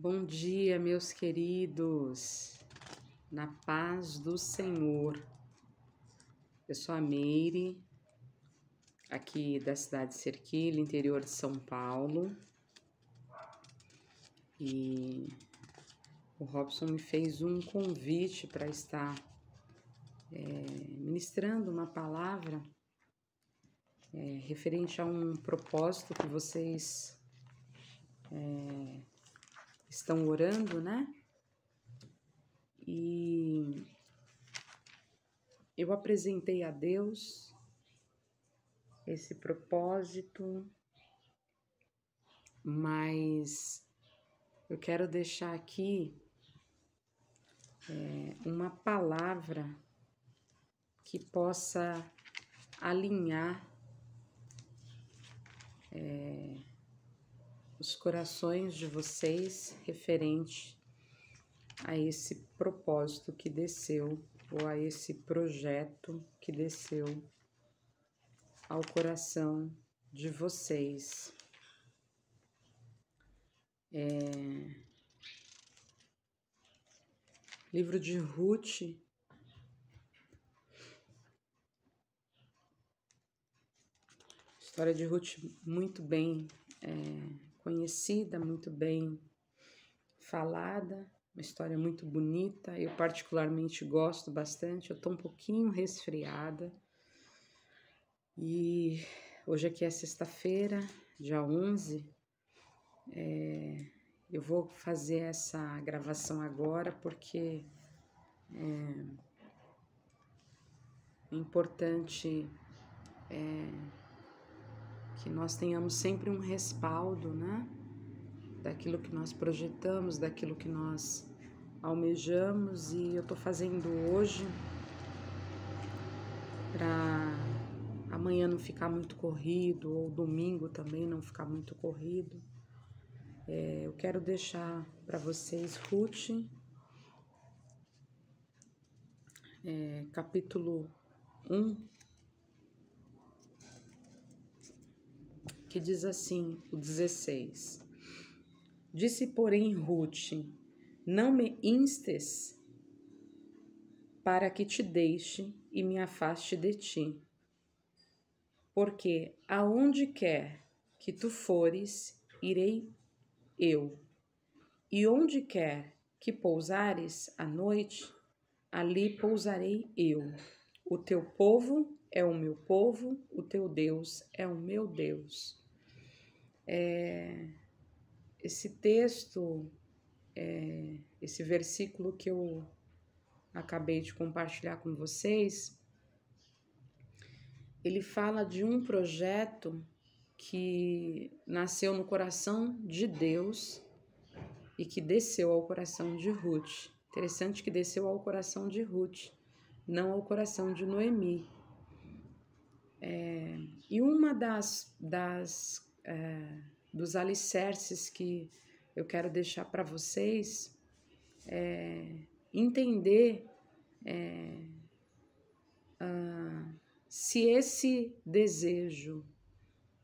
Bom dia, meus queridos, na paz do Senhor. Eu sou a Meire, aqui da cidade de Serquilha, interior de São Paulo. E o Robson me fez um convite para estar é, ministrando uma palavra é, referente a um propósito que vocês é, estão orando, né? E eu apresentei a Deus esse propósito, mas eu quero deixar aqui é, uma palavra que possa alinhar é, os corações de vocês referente a esse propósito que desceu ou a esse projeto que desceu ao coração de vocês. É... Livro de Ruth. História de Ruth muito bem é conhecida muito bem falada, uma história muito bonita. Eu particularmente gosto bastante. Eu estou um pouquinho resfriada. E hoje aqui é sexta-feira, dia 11. É, eu vou fazer essa gravação agora porque é, é importante é, que nós tenhamos sempre um respaldo, né? Daquilo que nós projetamos, daquilo que nós almejamos e eu tô fazendo hoje para amanhã não ficar muito corrido ou domingo também não ficar muito corrido. É, eu quero deixar para vocês Ruth, é, capítulo 1, que diz assim, o 16. Disse, porém, Ruth: Não me instes para que te deixe e me afaste de ti. Porque aonde quer que tu fores, irei eu. E onde quer que pousares à noite, ali pousarei eu. O teu povo é o meu povo, o teu Deus é o meu Deus. É, esse texto, é, esse versículo que eu acabei de compartilhar com vocês, ele fala de um projeto que nasceu no coração de Deus e que desceu ao coração de Ruth. Interessante que desceu ao coração de Ruth, não ao coração de Noemi. É, e uma das, das é, dos alicerces que eu quero deixar para vocês, é, entender é, ah, se esse desejo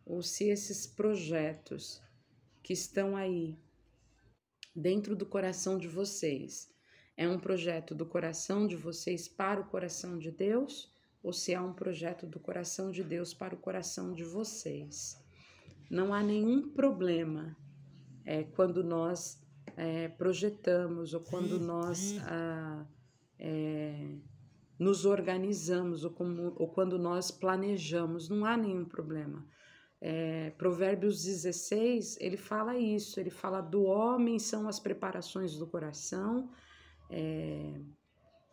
ou se esses projetos que estão aí dentro do coração de vocês é um projeto do coração de vocês para o coração de Deus ou se é um projeto do coração de Deus para o coração de vocês não há nenhum problema é, quando nós é, projetamos ou quando nós a, ah, é, nos organizamos ou, como, ou, quando nós planejamos, não há nenhum problema. É, Provérbios 16, ele fala isso, ele fala do homem são as preparações do coração, é,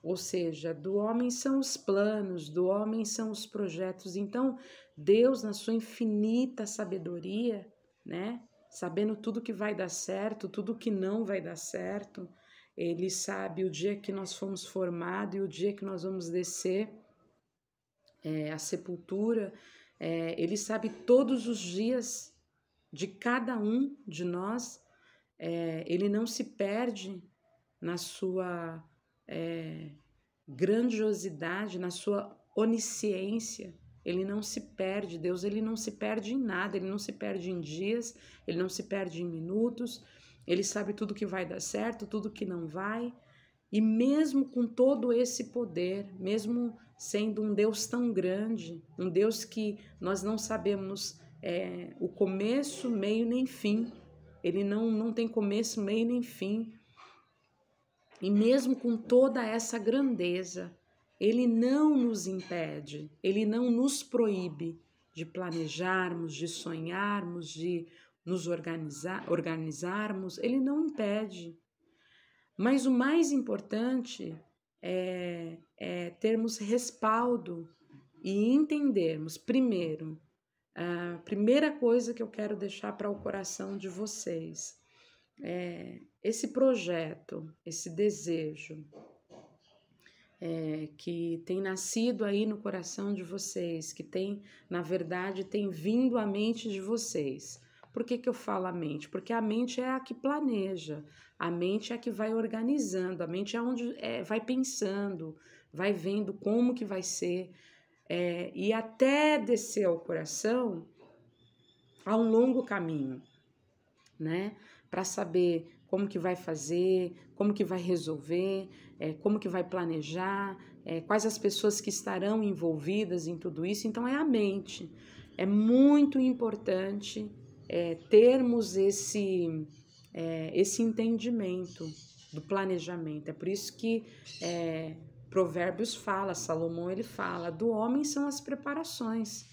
ou seja, do homem são os planos, do homem são os projetos. Então, Deus, na sua infinita sabedoria, né, sabendo tudo que vai dar certo, tudo que não vai dar certo, ele sabe o dia que nós fomos formados e o dia que nós vamos descer é, a sepultura. É, ele sabe todos os dias de cada um de nós. É, ele não se perde na sua é, grandiosidade, na sua onisciência. Ele não se perde, Deus ele não se perde em nada, ele não se perde em dias, ele não se perde em minutos, ele sabe tudo que vai dar certo, tudo que não vai. E mesmo com todo esse poder, mesmo sendo um Deus tão grande, um Deus que nós não sabemos é, o começo, meio nem fim, ele não, não tem começo, meio nem fim, e mesmo com toda essa grandeza, ele não nos impede, ele não nos proíbe de planejarmos, de sonharmos, de nos organizar, organizarmos, ele não impede. Mas o mais importante é, é termos respaldo e entendermos, primeiro, a primeira coisa que eu quero deixar para o coração de vocês é, esse projeto, esse desejo é, que tem nascido aí no coração de vocês, que tem, na verdade, tem vindo à mente de vocês. Por que, que eu falo a mente? Porque a mente é a que planeja, a mente é a que vai organizando, a mente é onde é, vai pensando, vai vendo como que vai ser. É, e até descer ao coração, há um longo caminho, né? para saber como que vai fazer, como que vai resolver, é, como que vai planejar, é, quais as pessoas que estarão envolvidas em tudo isso. Então é a mente. É muito importante é, termos esse é, esse entendimento do planejamento. É por isso que é, Provérbios fala, Salomão ele fala, do homem são as preparações,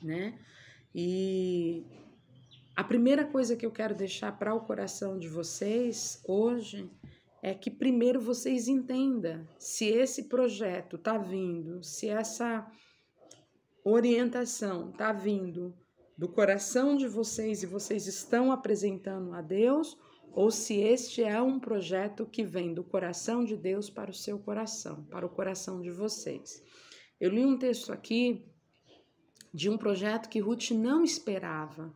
né? E a primeira coisa que eu quero deixar para o coração de vocês hoje é que primeiro vocês entendam se esse projeto está vindo, se essa orientação está vindo do coração de vocês e vocês estão apresentando a Deus, ou se este é um projeto que vem do coração de Deus para o seu coração, para o coração de vocês. Eu li um texto aqui de um projeto que Ruth não esperava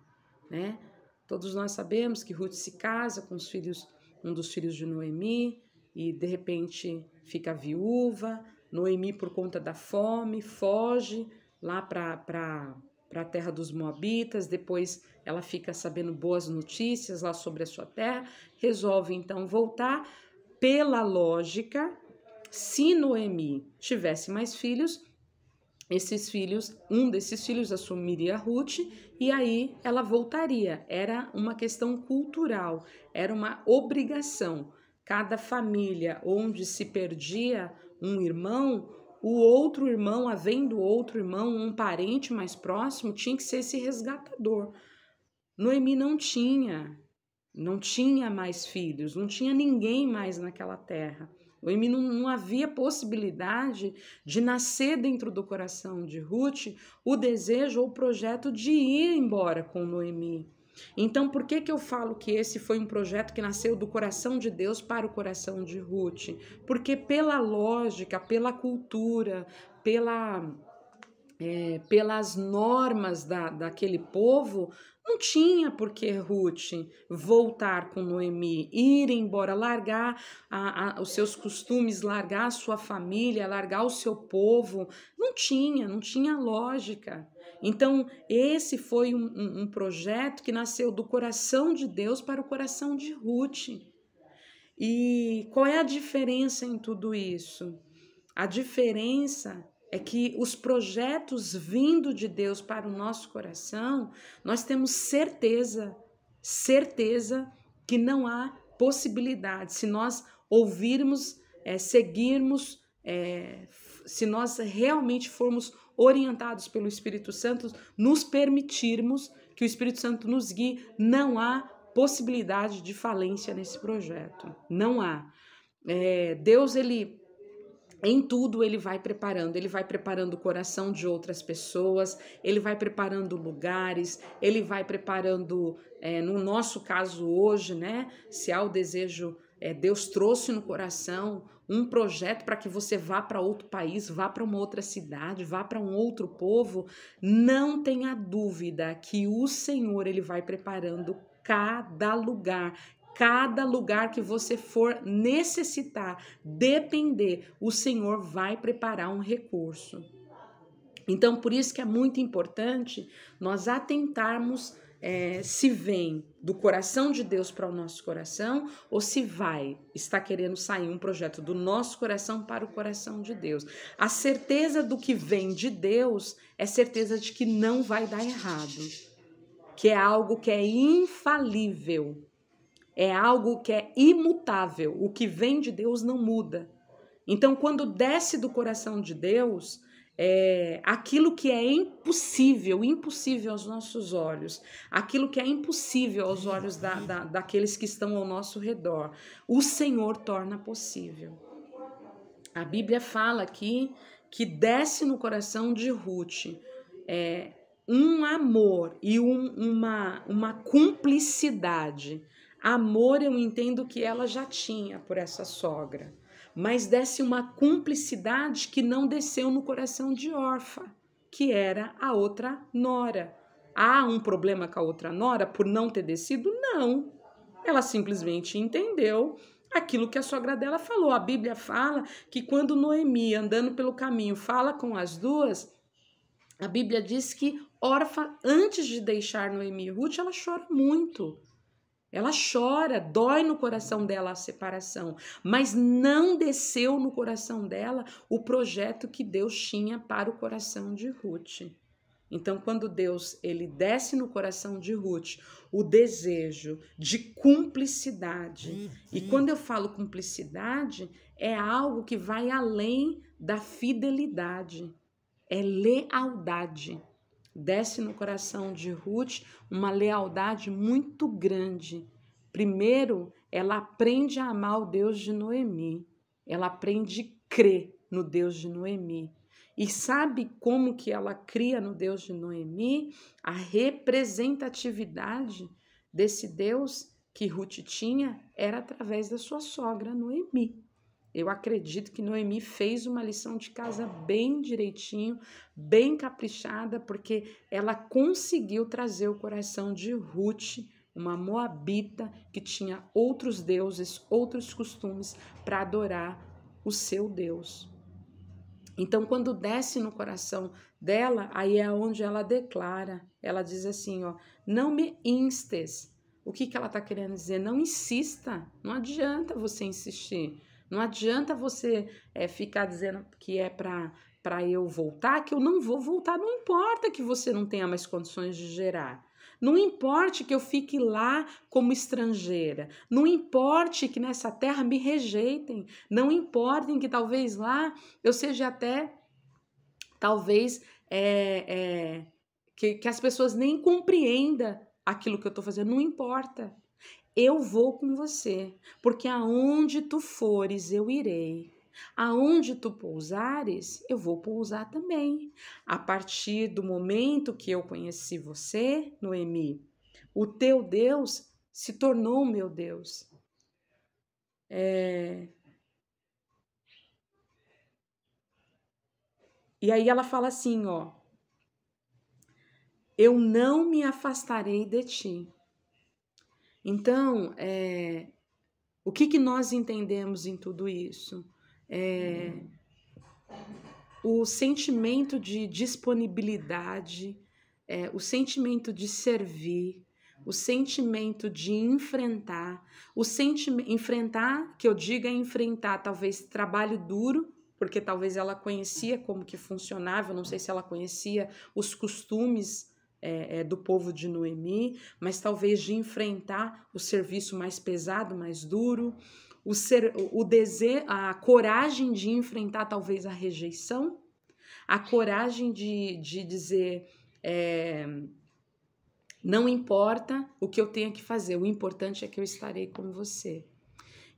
né? Todos nós sabemos que Ruth se casa com os filhos, um dos filhos de Noemi, e de repente fica viúva. Noemi, por conta da fome, foge lá para a terra dos Moabitas. Depois ela fica sabendo boas notícias lá sobre a sua terra, resolve então voltar. Pela lógica, se Noemi tivesse mais filhos, esses filhos, um desses filhos assumiria Ruth e aí ela voltaria. Era uma questão cultural, era uma obrigação. Cada família onde se perdia um irmão, o outro irmão, havendo outro irmão, um parente mais próximo, tinha que ser esse resgatador. Noemi não tinha, não tinha mais filhos, não tinha ninguém mais naquela terra. Noemi não, não havia possibilidade de nascer dentro do coração de Ruth o desejo ou o projeto de ir embora com Noemi. Então, por que, que eu falo que esse foi um projeto que nasceu do coração de Deus para o coração de Ruth? Porque, pela lógica, pela cultura, pela é, pelas normas da, daquele povo, não tinha por que Ruth voltar com Noemi, ir embora, largar a, a, os seus costumes, largar a sua família, largar o seu povo. Não tinha, não tinha lógica. Então, esse foi um, um, um projeto que nasceu do coração de Deus para o coração de Ruth. E qual é a diferença em tudo isso? A diferença é que os projetos vindo de Deus para o nosso coração, nós temos certeza, certeza que não há possibilidade se nós ouvirmos, é, seguirmos, é, se nós realmente formos orientados pelo Espírito Santo, nos permitirmos que o Espírito Santo nos guie, não há possibilidade de falência nesse projeto. Não há. É, Deus, ele em tudo ele vai preparando, ele vai preparando o coração de outras pessoas, ele vai preparando lugares, ele vai preparando, é, no nosso caso hoje, né? Se há o desejo, é, Deus trouxe no coração um projeto para que você vá para outro país, vá para uma outra cidade, vá para um outro povo, não tenha dúvida que o Senhor ele vai preparando cada lugar, cada lugar que você for necessitar, depender, o Senhor vai preparar um recurso. Então, por isso que é muito importante nós atentarmos é, se vem do coração de Deus para o nosso coração ou se vai, está querendo sair um projeto do nosso coração para o coração de Deus. A certeza do que vem de Deus é certeza de que não vai dar errado, que é algo que é infalível. É algo que é imutável. O que vem de Deus não muda. Então, quando desce do coração de Deus, é, aquilo que é impossível, impossível aos nossos olhos, aquilo que é impossível aos olhos da, da, daqueles que estão ao nosso redor, o Senhor torna possível. A Bíblia fala aqui que desce no coração de Ruth é, um amor e um, uma, uma cumplicidade Amor eu entendo que ela já tinha por essa sogra, mas desce uma cumplicidade que não desceu no coração de órfã, que era a outra nora. Há um problema com a outra nora por não ter descido? Não. Ela simplesmente entendeu aquilo que a sogra dela falou. A Bíblia fala que quando Noemi, andando pelo caminho, fala com as duas, a Bíblia diz que órfã, antes de deixar Noemi e Ruth, ela chora muito. Ela chora, dói no coração dela a separação, mas não desceu no coração dela o projeto que Deus tinha para o coração de Ruth. Então, quando Deus ele desce no coração de Ruth o desejo de cumplicidade, e uhum. quando eu falo cumplicidade, é algo que vai além da fidelidade, é lealdade desce no coração de Ruth uma lealdade muito grande. Primeiro, ela aprende a amar o Deus de Noemi. Ela aprende a crer no Deus de Noemi. E sabe como que ela cria no Deus de Noemi? A representatividade desse Deus que Ruth tinha era através da sua sogra Noemi. Eu acredito que Noemi fez uma lição de casa bem direitinho, bem caprichada, porque ela conseguiu trazer o coração de Ruth, uma moabita que tinha outros deuses, outros costumes, para adorar o seu Deus. Então, quando desce no coração dela, aí é onde ela declara, ela diz assim, ó, não me instes. O que, que ela está querendo dizer? Não insista, não adianta você insistir não adianta você é, ficar dizendo que é para para eu voltar, que eu não vou voltar. Não importa que você não tenha mais condições de gerar. Não importe que eu fique lá como estrangeira, não importe que nessa terra me rejeitem, não importem que talvez lá eu seja até, talvez, é, é, que, que as pessoas nem compreendam aquilo que eu estou fazendo, não importa eu vou com você, porque aonde tu fores, eu irei. Aonde tu pousares, eu vou pousar também. A partir do momento que eu conheci você, Noemi, o teu Deus se tornou meu Deus. É... E aí ela fala assim, ó. Eu não me afastarei de ti. Então, é, o que, que nós entendemos em tudo isso? É, o sentimento de disponibilidade, é, o sentimento de servir, o sentimento de enfrentar, o sentimento enfrentar, que eu diga enfrentar, talvez trabalho duro, porque talvez ela conhecia como que funcionava, eu não sei se ela conhecia os costumes é, é, do povo de Noemi, mas talvez de enfrentar o serviço mais pesado, mais duro, o, ser, o desejo, a coragem de enfrentar talvez a rejeição, a coragem de, de dizer. É, não importa o que eu tenha que fazer, o importante é que eu estarei com você.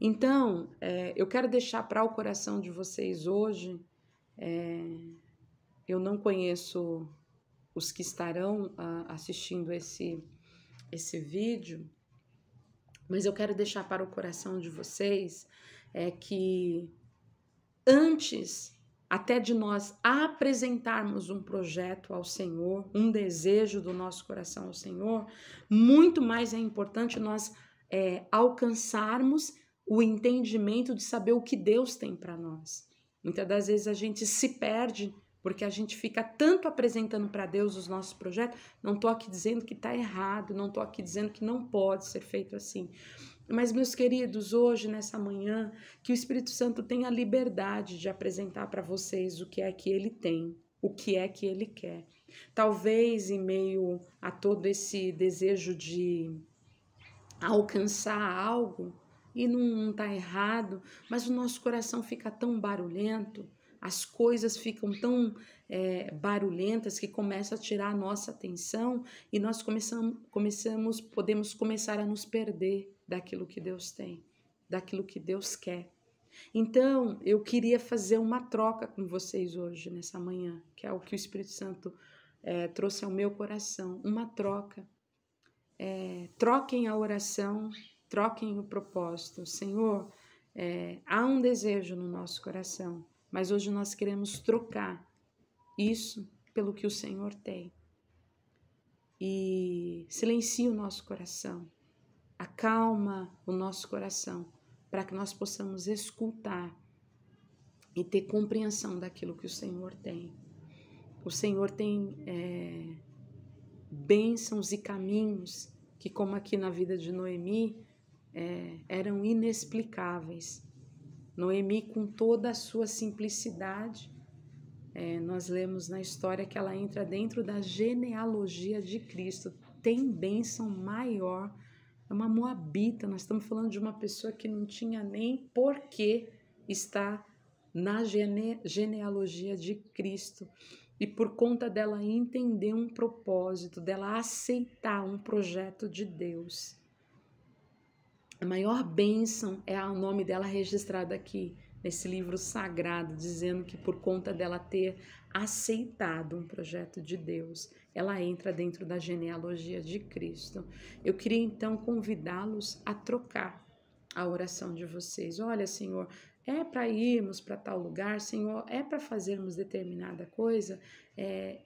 Então, é, eu quero deixar para o coração de vocês hoje. É, eu não conheço os que estarão uh, assistindo esse, esse vídeo, mas eu quero deixar para o coração de vocês é que antes até de nós apresentarmos um projeto ao Senhor, um desejo do nosso coração ao Senhor, muito mais é importante nós é, alcançarmos o entendimento de saber o que Deus tem para nós. Muitas das vezes a gente se perde porque a gente fica tanto apresentando para Deus os nossos projetos. Não estou aqui dizendo que está errado, não estou aqui dizendo que não pode ser feito assim. Mas, meus queridos, hoje, nessa manhã, que o Espírito Santo tenha a liberdade de apresentar para vocês o que é que ele tem, o que é que ele quer. Talvez em meio a todo esse desejo de alcançar algo, e não está errado, mas o nosso coração fica tão barulhento as coisas ficam tão é, barulhentas que começa a tirar a nossa atenção e nós começamos, começamos, podemos começar a nos perder daquilo que Deus tem, daquilo que Deus quer. Então, eu queria fazer uma troca com vocês hoje, nessa manhã, que é o que o Espírito Santo é, trouxe ao meu coração, uma troca. É, troquem a oração, troquem o propósito. Senhor, é, há um desejo no nosso coração mas hoje nós queremos trocar isso pelo que o Senhor tem. E silencie o nosso coração, acalma o nosso coração, para que nós possamos escutar e ter compreensão daquilo que o Senhor tem. O Senhor tem é, bênçãos e caminhos que, como aqui na vida de Noemi, é, eram inexplicáveis. Noemi, com toda a sua simplicidade, é, nós lemos na história que ela entra dentro da genealogia de Cristo. Tem bênção maior. É uma moabita. Nós estamos falando de uma pessoa que não tinha nem porquê estar na gene, genealogia de Cristo. E por conta dela entender um propósito, dela aceitar um projeto de Deus. A maior bênção é o nome dela registrado aqui, nesse livro sagrado, dizendo que por conta dela ter aceitado um projeto de Deus, ela entra dentro da genealogia de Cristo. Eu queria então convidá-los a trocar a oração de vocês. Olha, Senhor, é para irmos para tal lugar, Senhor, é para fazermos determinada coisa. É,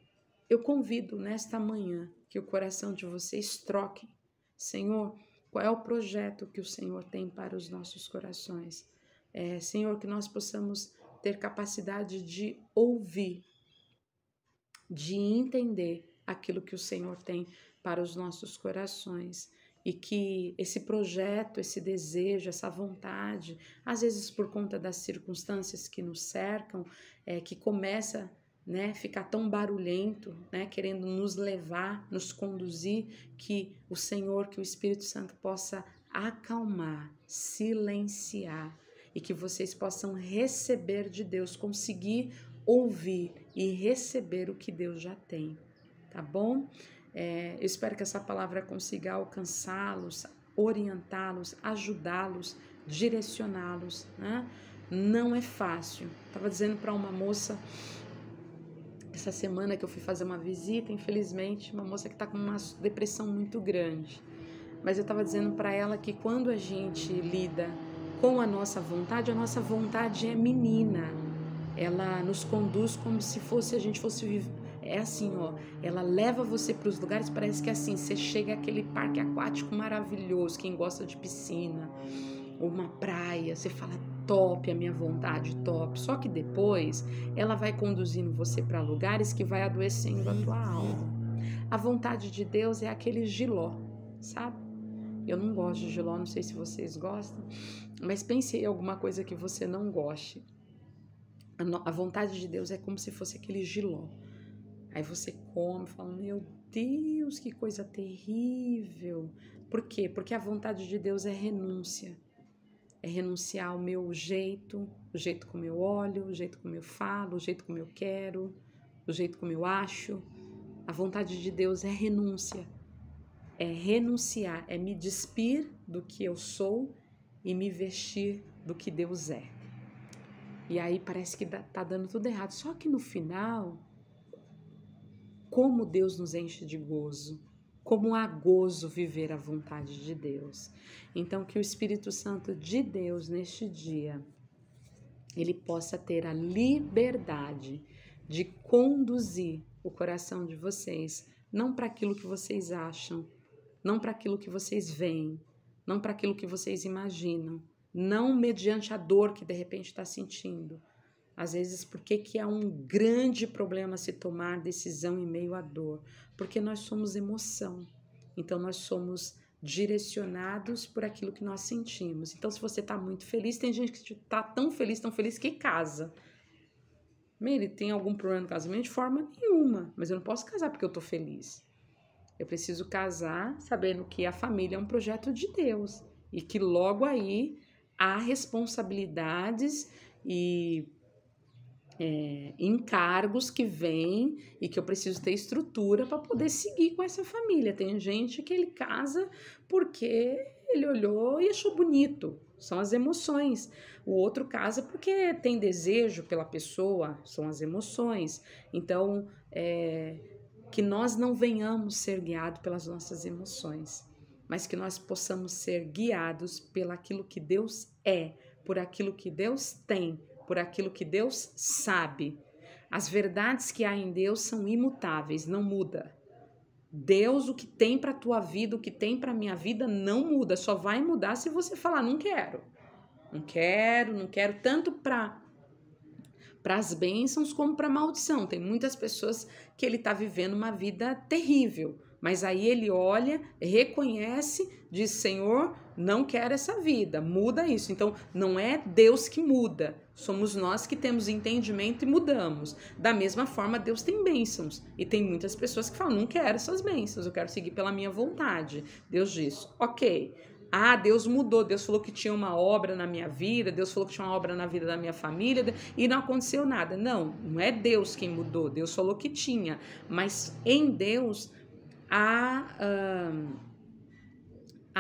eu convido nesta manhã que o coração de vocês troque. Senhor, qual é o projeto que o Senhor tem para os nossos corações? É, Senhor, que nós possamos ter capacidade de ouvir, de entender aquilo que o Senhor tem para os nossos corações e que esse projeto, esse desejo, essa vontade, às vezes por conta das circunstâncias que nos cercam, é, que começa né, ficar tão barulhento, né, querendo nos levar, nos conduzir, que o Senhor, que o Espírito Santo possa acalmar, silenciar e que vocês possam receber de Deus, conseguir ouvir e receber o que Deus já tem, tá bom? É, eu espero que essa palavra consiga alcançá-los, orientá-los, ajudá-los, direcioná-los, né? Não é fácil. Estava dizendo para uma moça essa semana que eu fui fazer uma visita, infelizmente, uma moça que está com uma depressão muito grande. Mas eu estava dizendo para ela que quando a gente lida com a nossa vontade, a nossa vontade é menina. Ela nos conduz como se fosse a gente fosse viver. É assim, ó. Ela leva você para os lugares. Parece que é assim, você chega àquele parque aquático maravilhoso. Quem gosta de piscina ou uma praia, você fala top, a minha vontade top. Só que depois ela vai conduzindo você para lugares que vai adoecendo a tua uhum. alma. A vontade de Deus é aquele giló, sabe? Eu não gosto de giló, não sei se vocês gostam, mas pense em alguma coisa que você não goste. A vontade de Deus é como se fosse aquele giló. Aí você come, fala: Meu Deus, que coisa terrível. Por quê? Porque a vontade de Deus é renúncia é renunciar ao meu jeito, o jeito como eu olho, o jeito como eu falo, o jeito como eu quero, o jeito como eu acho. A vontade de Deus é renúncia, é renunciar, é me despir do que eu sou e me vestir do que Deus é. E aí parece que tá dando tudo errado. Só que no final, como Deus nos enche de gozo, como há gozo viver a vontade de Deus. Então, que o Espírito Santo de Deus, neste dia, ele possa ter a liberdade de conduzir o coração de vocês, não para aquilo que vocês acham, não para aquilo que vocês veem, não para aquilo que vocês imaginam, não mediante a dor que de repente está sentindo, às vezes, por que, que é um grande problema se tomar decisão em meio à dor? Porque nós somos emoção. Então, nós somos direcionados por aquilo que nós sentimos. Então, se você está muito feliz, tem gente que está tão feliz, tão feliz que casa. Ele tem algum problema no casamento? De forma nenhuma. Mas eu não posso casar porque eu estou feliz. Eu preciso casar sabendo que a família é um projeto de Deus e que logo aí há responsabilidades e é, encargos que vêm e que eu preciso ter estrutura para poder seguir com essa família. Tem gente que ele casa porque ele olhou e achou bonito, são as emoções. O outro casa porque tem desejo pela pessoa, são as emoções. Então, é, que nós não venhamos ser guiados pelas nossas emoções, mas que nós possamos ser guiados pelo aquilo que Deus é, por aquilo que Deus tem por aquilo que Deus sabe. As verdades que há em Deus são imutáveis, não muda. Deus, o que tem para tua vida, o que tem para minha vida, não muda. Só vai mudar se você falar não quero, não quero, não quero. Tanto para para as bênçãos como para a maldição. Tem muitas pessoas que ele está vivendo uma vida terrível, mas aí ele olha, reconhece, diz Senhor, não quero essa vida, muda isso. Então, não é Deus que muda, somos nós que temos entendimento e mudamos. Da mesma forma, Deus tem bênçãos. E tem muitas pessoas que falam: não quero essas bênçãos, eu quero seguir pela minha vontade. Deus diz: ok. Ah, Deus mudou, Deus falou que tinha uma obra na minha vida, Deus falou que tinha uma obra na vida da minha família e não aconteceu nada. Não, não é Deus quem mudou, Deus falou que tinha, mas em Deus há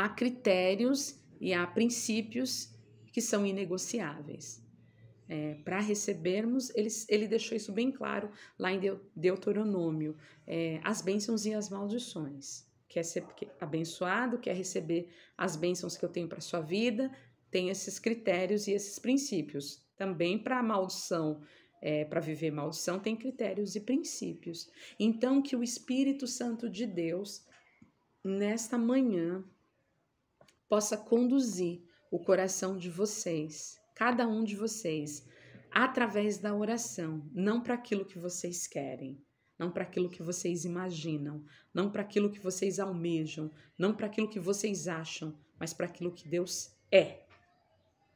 há critérios e há princípios que são inegociáveis. É, para recebermos, ele, ele deixou isso bem claro lá em Deuteronômio: é, as bênçãos e as maldições. Quer ser abençoado, quer receber as bênçãos que eu tenho para sua vida, tem esses critérios e esses princípios. Também para a maldição, é, para viver maldição, tem critérios e princípios. Então, que o Espírito Santo de Deus, nesta manhã, possa conduzir o coração de vocês, cada um de vocês, através da oração, não para aquilo que vocês querem, não para aquilo que vocês imaginam, não para aquilo que vocês almejam, não para aquilo que vocês acham, mas para aquilo que Deus é.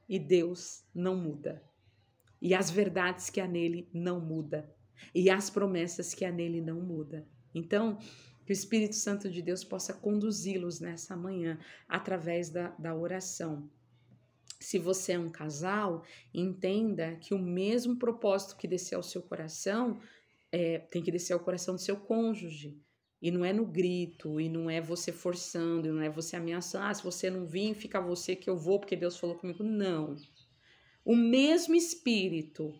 E Deus não muda. E as verdades que há nele não muda. E as promessas que há nele não muda. Então, que o Espírito Santo de Deus possa conduzi-los nessa manhã através da, da oração. Se você é um casal, entenda que o mesmo propósito que descer ao seu coração é, tem que descer ao coração do seu cônjuge. E não é no grito, e não é você forçando, e não é você ameaçando, ah, se você não vir, fica você que eu vou, porque Deus falou comigo. Não. O mesmo espírito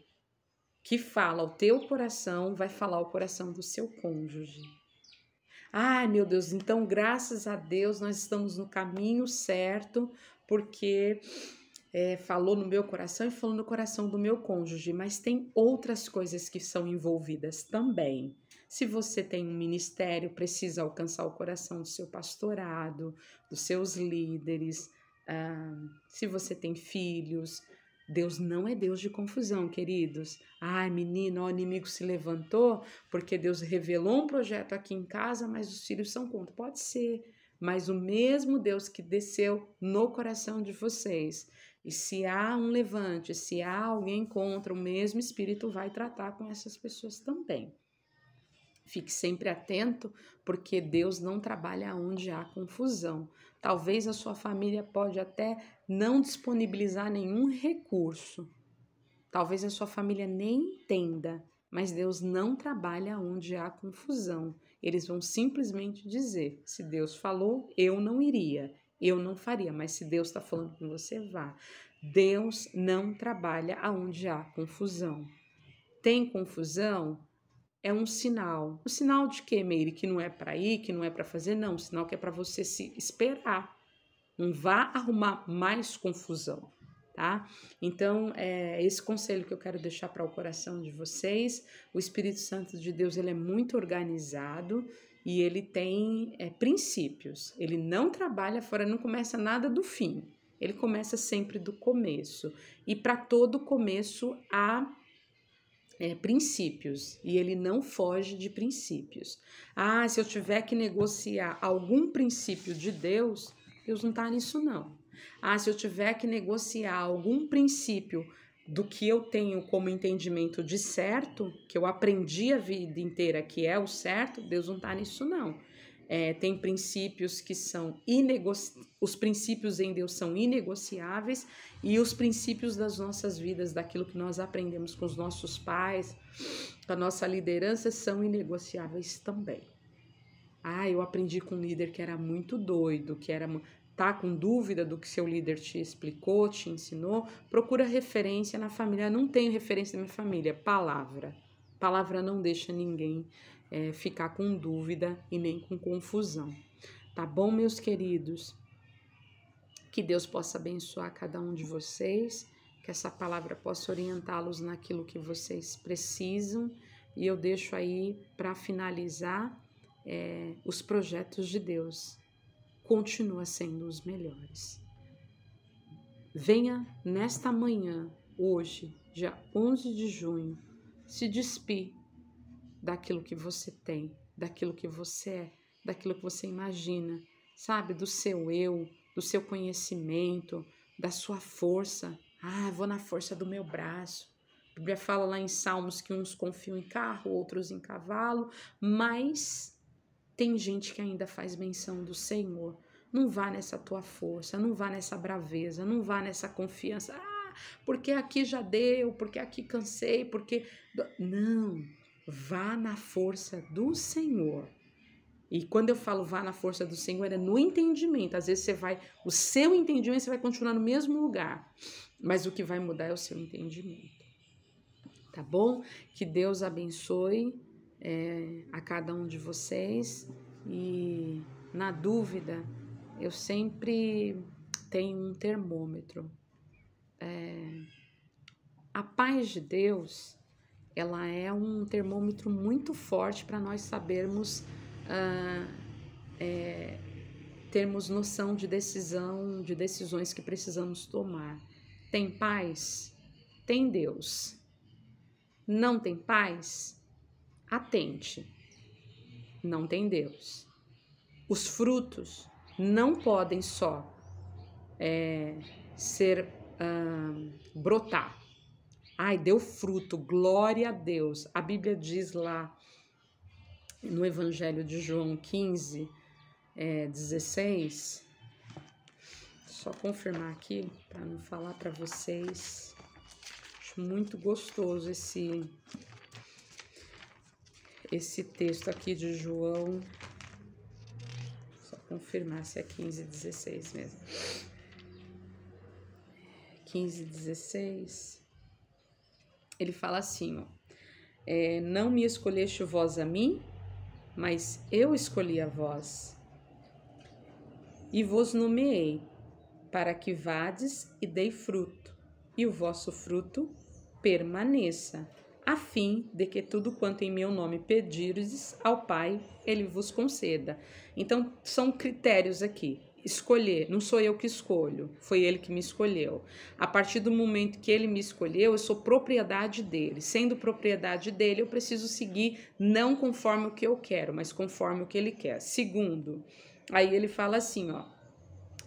que fala ao teu coração vai falar ao coração do seu cônjuge. Ai, meu Deus, então graças a Deus nós estamos no caminho certo, porque é, falou no meu coração e falou no coração do meu cônjuge, mas tem outras coisas que são envolvidas também. Se você tem um ministério, precisa alcançar o coração do seu pastorado, dos seus líderes. Ah, se você tem filhos, Deus não é Deus de confusão, queridos. Ai, menino, o inimigo se levantou porque Deus revelou um projeto aqui em casa, mas os filhos são contra. Pode ser, mas o mesmo Deus que desceu no coração de vocês. E se há um levante, se há alguém contra, o mesmo Espírito vai tratar com essas pessoas também. Fique sempre atento, porque Deus não trabalha onde há confusão, Talvez a sua família pode até não disponibilizar nenhum recurso. Talvez a sua família nem entenda, mas Deus não trabalha onde há confusão. Eles vão simplesmente dizer: se Deus falou, eu não iria, eu não faria, mas se Deus está falando com você, vá. Deus não trabalha onde há confusão. Tem confusão? é um sinal. Um sinal de quê, Meire? Que não é para ir, que não é para fazer, não. Um sinal que é para você se esperar. Não vá arrumar mais confusão, tá? Então, é esse conselho que eu quero deixar para o coração de vocês. O Espírito Santo de Deus, ele é muito organizado e ele tem é, princípios. Ele não trabalha fora, não começa nada do fim. Ele começa sempre do começo. E para todo começo há é, princípios e ele não foge de princípios. Ah, se eu tiver que negociar algum princípio de Deus, Deus não está nisso, não. Ah, se eu tiver que negociar algum princípio do que eu tenho como entendimento de certo, que eu aprendi a vida inteira que é o certo, Deus não está nisso, não. É, tem princípios que são inegociáveis, os princípios em Deus são inegociáveis e os princípios das nossas vidas, daquilo que nós aprendemos com os nossos pais, com a nossa liderança, são inegociáveis também. Ah, eu aprendi com um líder que era muito doido, que era tá com dúvida do que seu líder te explicou, te ensinou, procura referência na família. Eu não tenho referência na minha família. Palavra. Palavra não deixa ninguém é, ficar com dúvida e nem com confusão. Tá bom, meus queridos? Que Deus possa abençoar cada um de vocês, que essa palavra possa orientá-los naquilo que vocês precisam. E eu deixo aí para finalizar é, os projetos de Deus. Continua sendo os melhores. Venha nesta manhã, hoje, dia 11 de junho, se despir daquilo que você tem, daquilo que você é, daquilo que você imagina, sabe? Do seu eu, do seu conhecimento, da sua força. Ah, vou na força do meu braço. A Bíblia fala lá em Salmos que uns confiam em carro, outros em cavalo, mas tem gente que ainda faz menção do Senhor. Não vá nessa tua força, não vá nessa braveza, não vá nessa confiança. Ah, porque aqui já deu, porque aqui cansei, porque. Não, vá na força do Senhor. E quando eu falo vá na força do Senhor, é no entendimento. Às vezes você vai, o seu entendimento você vai continuar no mesmo lugar, mas o que vai mudar é o seu entendimento. Tá bom? Que Deus abençoe é, a cada um de vocês. E na dúvida, eu sempre tenho um termômetro. É, a paz de Deus ela é um termômetro muito forte para nós sabermos ah, é, termos noção de decisão, de decisões que precisamos tomar. Tem paz? Tem Deus. Não tem paz? Atente. Não tem Deus. Os frutos não podem só é, ser ah, brotar Ai, deu fruto, glória a Deus. A Bíblia diz lá no Evangelho de João 15, é, 16. Só confirmar aqui para não falar para vocês. Acho muito gostoso esse esse texto aqui de João. Só confirmar se é 15, 16 mesmo. 15, 16 ele fala assim: ó, é, Não me escolheste vós a mim, mas eu escolhi a vós. E vos nomeei, para que vades e dei fruto, e o vosso fruto permaneça, a fim de que tudo quanto em meu nome pedirdes ao Pai, ele vos conceda. Então, são critérios aqui escolher, não sou eu que escolho, foi ele que me escolheu. A partir do momento que ele me escolheu, eu sou propriedade dele. Sendo propriedade dele, eu preciso seguir não conforme o que eu quero, mas conforme o que ele quer. Segundo, aí ele fala assim, ó,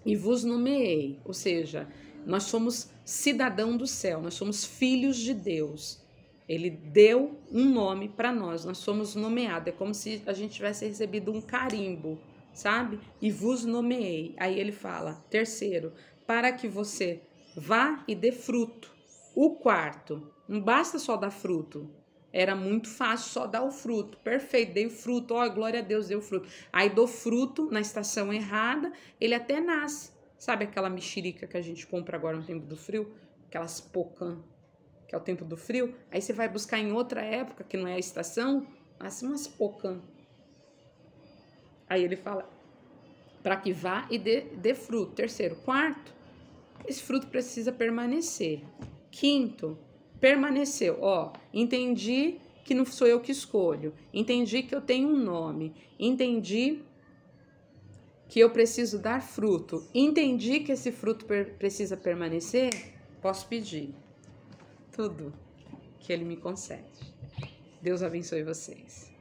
e vos nomeei, ou seja, nós somos cidadão do céu, nós somos filhos de Deus. Ele deu um nome para nós, nós somos nomeados, é como se a gente tivesse recebido um carimbo sabe? E vos nomeei. Aí ele fala, terceiro, para que você vá e dê fruto. O quarto, não basta só dar fruto. Era muito fácil só dar o fruto. Perfeito, dei o fruto. Ó, oh, glória a Deus, deu fruto. Aí dou fruto na estação errada, ele até nasce. Sabe aquela mexerica que a gente compra agora no tempo do frio? Aquelas pocã que é o tempo do frio. Aí você vai buscar em outra época, que não é a estação, nasce umas pocãs. Aí ele fala para que vá e dê, dê fruto. Terceiro, quarto, esse fruto precisa permanecer. Quinto, permaneceu. Ó, entendi que não sou eu que escolho. Entendi que eu tenho um nome. Entendi que eu preciso dar fruto. Entendi que esse fruto per precisa permanecer. Posso pedir tudo que ele me concede. Deus abençoe vocês.